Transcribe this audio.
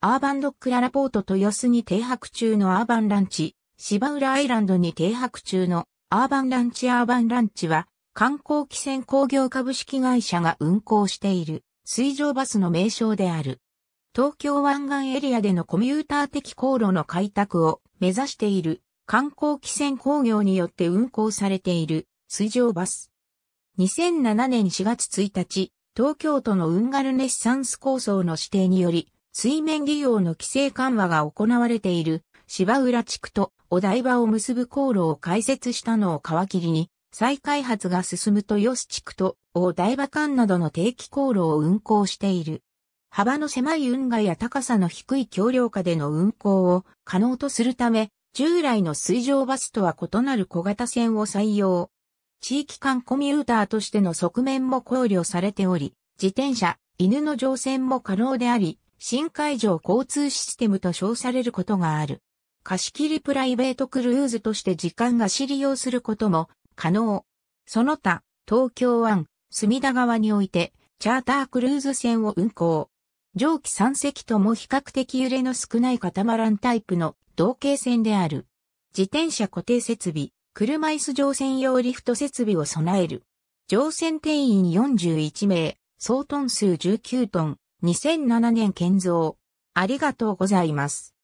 アーバンドックララポート豊洲に停泊中のアーバンランチ、芝浦アイランドに停泊中のアーバンランチアーバンランチは観光汽船工業株式会社が運行している水上バスの名称である。東京湾岸エリアでのコミューター的航路の開拓を目指している観光汽船工業によって運行されている水上バス。2007年4月1日、東京都のウガルネッサンス構想の指定により、水面利用の規制緩和が行われている芝浦地区とお台場を結ぶ航路を開設したのを皮切りに、再開発が進むと洲地区とお台場間などの定期航路を運行している。幅の狭い運河や高さの低い橋梁下での運行を可能とするため、従来の水上バスとは異なる小型船を採用。地域間コミューターとしての側面も考慮されており、自転車、犬の乗船も可能であり、新海上交通システムと称されることがある。貸切プライベートクルーズとして時間貸し利用することも可能。その他、東京湾、隅田川において、チャータークルーズ船を運航。蒸気3隻とも比較的揺れの少ないカタマランタイプの同型船である。自転車固定設備、車椅子乗船用リフト設備を備える。乗船定員41名、総トン数19トン、2007年建造。ありがとうございます。